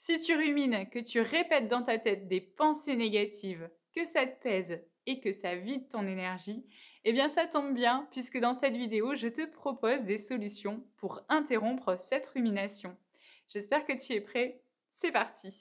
Si tu rumines, que tu répètes dans ta tête des pensées négatives, que ça te pèse et que ça vide ton énergie, eh bien ça tombe bien puisque dans cette vidéo, je te propose des solutions pour interrompre cette rumination. J'espère que tu es prêt. C'est parti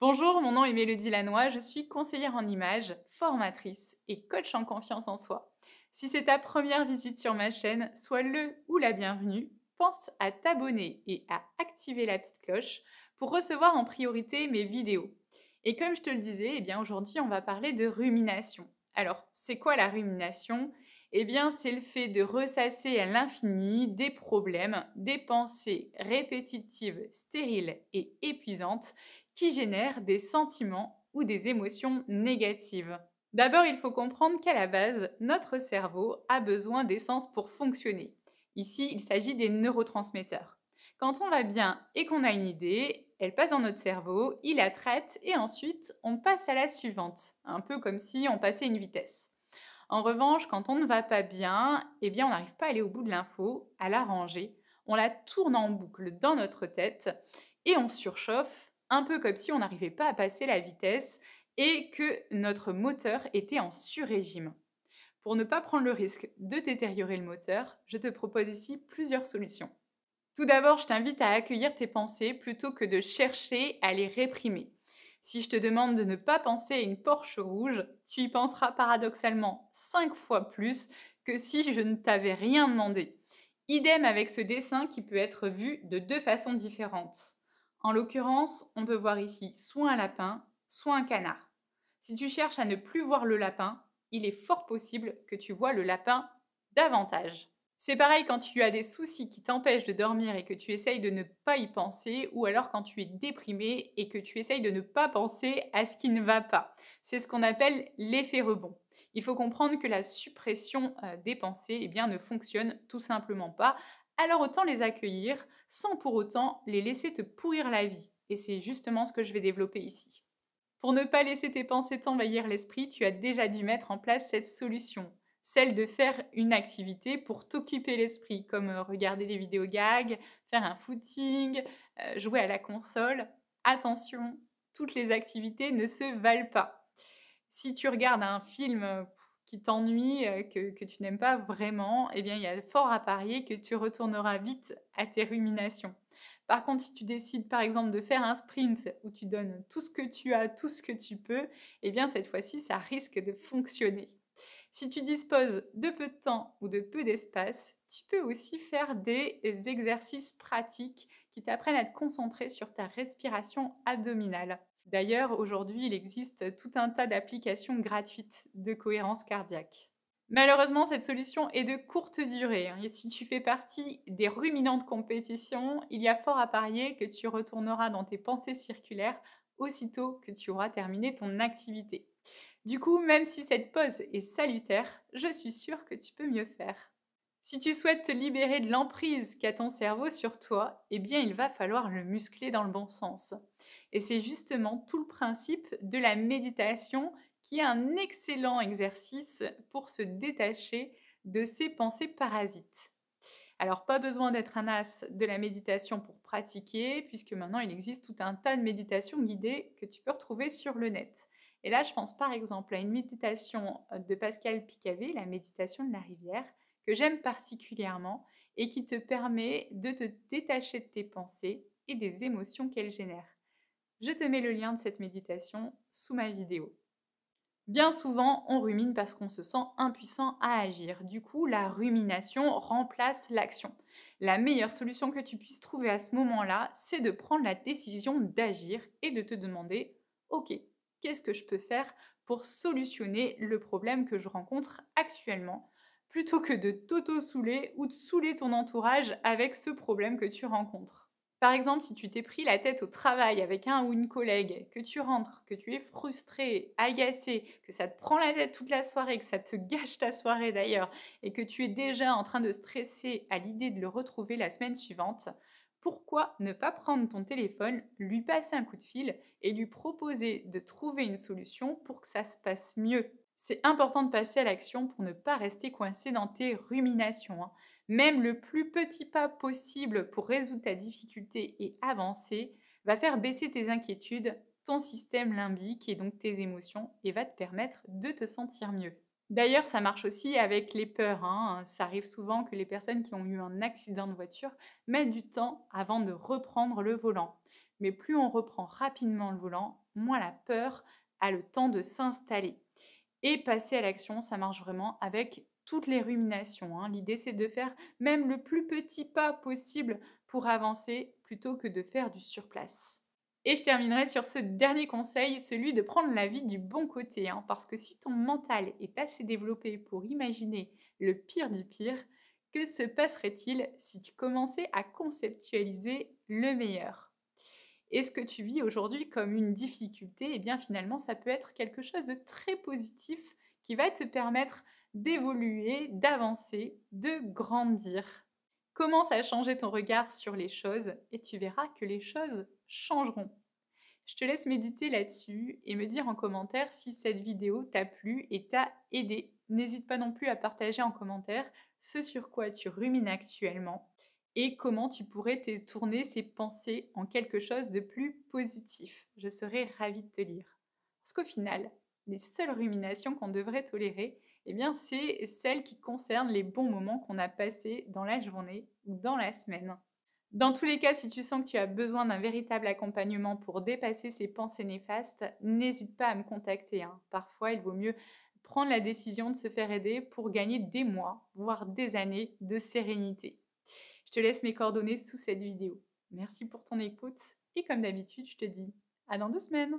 Bonjour, mon nom est Mélodie Lanois, je suis conseillère en images, formatrice et coach en confiance en soi. Si c'est ta première visite sur ma chaîne, sois le ou la bienvenue. Pense à t'abonner et à activer la petite cloche pour recevoir en priorité mes vidéos. Et comme je te le disais, eh bien aujourd'hui, on va parler de rumination. Alors, c'est quoi la rumination Eh bien, c'est le fait de ressasser à l'infini des problèmes, des pensées répétitives, stériles et épuisantes qui génèrent des sentiments ou des émotions négatives. D'abord, il faut comprendre qu'à la base, notre cerveau a besoin d'essence pour fonctionner. Ici, il s'agit des neurotransmetteurs. Quand on va bien et qu'on a une idée, elle passe dans notre cerveau, il la traite et ensuite on passe à la suivante, un peu comme si on passait une vitesse. En revanche, quand on ne va pas bien, eh bien on n'arrive pas à aller au bout de l'info, à la ranger, on la tourne en boucle dans notre tête et on surchauffe un peu comme si on n'arrivait pas à passer la vitesse et que notre moteur était en surrégime. Pour ne pas prendre le risque de détériorer le moteur, je te propose ici plusieurs solutions. Tout d'abord, je t'invite à accueillir tes pensées plutôt que de chercher à les réprimer. Si je te demande de ne pas penser à une Porsche rouge, tu y penseras paradoxalement 5 fois plus que si je ne t'avais rien demandé. Idem avec ce dessin qui peut être vu de deux façons différentes. En l'occurrence, on peut voir ici soit un lapin, soit un canard. Si tu cherches à ne plus voir le lapin, il est fort possible que tu vois le lapin davantage. C'est pareil quand tu as des soucis qui t'empêchent de dormir et que tu essayes de ne pas y penser, ou alors quand tu es déprimé et que tu essayes de ne pas penser à ce qui ne va pas. C'est ce qu'on appelle l'effet rebond. Il faut comprendre que la suppression euh, des pensées eh bien, ne fonctionne tout simplement pas, alors autant les accueillir, sans pour autant les laisser te pourrir la vie. Et c'est justement ce que je vais développer ici. Pour ne pas laisser tes pensées t'envahir l'esprit, tu as déjà dû mettre en place cette solution, celle de faire une activité pour t'occuper l'esprit, comme euh, regarder des vidéos gags, faire un footing, euh, jouer à la console. Attention, toutes les activités ne se valent pas. Si tu regardes un film euh, qui t'ennuie, euh, que, tu n'aimes pas vraiment, eh bien, il y a fort à parier que tu retourneras vite à tes ruminations. Par contre, si tu décides par exemple de faire un sprint où tu donnes tout ce que tu as, tout ce que tu peux, eh bien cette fois-ci, ça risque de fonctionner. Si tu disposes de peu de temps ou de peu d'espace, tu peux aussi faire des exercices pratiques qui t'apprennent à te concentrer sur ta respiration abdominale. D'ailleurs, aujourd'hui, il existe tout un tas d'applications gratuites de cohérence cardiaque. Malheureusement, cette solution est de courte durée. Hein. Et si tu fais partie des ruminantes compétitions, il y a fort à parier que tu retourneras dans tes pensées circulaires aussitôt que tu auras terminé ton activité. Du coup, même si cette pause est salutaire, je suis sûre que tu peux mieux faire. Si tu souhaites te libérer de l'emprise qu'a ton cerveau sur toi, eh bien il va falloir le muscler dans le bon sens. Et c'est justement tout le principe de la méditation qui est un excellent exercice pour se détacher de ses pensées parasites. Alors pas besoin d'être un as de la méditation pour pratiquer, puisque maintenant il existe tout un tas de méditations guidées que tu peux retrouver sur le net. Et là, je pense par exemple à une méditation de Pascal Picavé, la méditation de la rivière, que j'aime particulièrement et qui te permet de te détacher de tes pensées et des émotions qu'elles génèrent. Je te mets le lien de cette méditation sous ma vidéo. Bien souvent, on rumine parce qu'on se sent impuissant à agir. Du coup, la rumination remplace l'action. La meilleure solution que tu puisses trouver à ce moment-là, c'est de prendre la décision d'agir et de te demander, OK, qu'est-ce que je peux faire pour solutionner le problème que je rencontre actuellement plutôt que de t'auto-souler ou de saouler ton entourage avec ce problème que tu rencontres. Par exemple, si tu t'es pris la tête au travail avec un ou une collègue, que tu rentres, que tu es frustré, agacé, que ça te prend la tête toute la soirée, que ça te gâche ta soirée d'ailleurs, et que tu es déjà en train de stresser à l'idée de le retrouver la semaine suivante, pourquoi ne pas prendre ton téléphone, lui passer un coup de fil et lui proposer de trouver une solution pour que ça se passe mieux c'est important de passer à l'action pour ne pas rester coincé dans tes ruminations. Hein. Même le plus petit pas possible pour résoudre ta difficulté et avancer va faire baisser tes inquiétudes, ton système limbique et donc tes émotions et va te permettre de te sentir mieux. D'ailleurs, ça marche aussi avec les peurs. Hein. Ça arrive souvent que les personnes qui ont eu un accident de voiture mettent du temps avant de reprendre le volant. Mais plus on reprend rapidement le volant, moins la peur a le temps de s'installer et passer à l'action, ça marche vraiment avec toutes les ruminations. Hein. L'idée, c'est de faire même le plus petit pas possible pour avancer plutôt que de faire du surplace. Et je terminerai sur ce dernier conseil, celui de prendre la vie du bon côté, hein, parce que si ton mental est assez développé pour imaginer le pire du pire, que se passerait-il si tu commençais à conceptualiser le meilleur et ce que tu vis aujourd'hui comme une difficulté, eh bien finalement ça peut être quelque chose de très positif qui va te permettre d'évoluer, d'avancer, de grandir. Commence à changer ton regard sur les choses et tu verras que les choses changeront. Je te laisse méditer là-dessus et me dire en commentaire si cette vidéo t'a plu et t'a aidé. N'hésite pas non plus à partager en commentaire ce sur quoi tu rumines actuellement et comment tu pourrais te tourner ces pensées en quelque chose de plus positif. Je serais ravie de te lire. Parce qu'au final, les seules ruminations qu'on devrait tolérer, eh bien, c'est celles qui concernent les bons moments qu'on a passés dans la journée ou dans la semaine. Dans tous les cas, si tu sens que tu as besoin d'un véritable accompagnement pour dépasser ces pensées néfastes, n'hésite pas à me contacter. Hein. Parfois, il vaut mieux prendre la décision de se faire aider pour gagner des mois, voire des années de sérénité. Je te laisse mes coordonnées sous cette vidéo. Merci pour ton écoute et comme d'habitude, je te dis à dans deux semaines.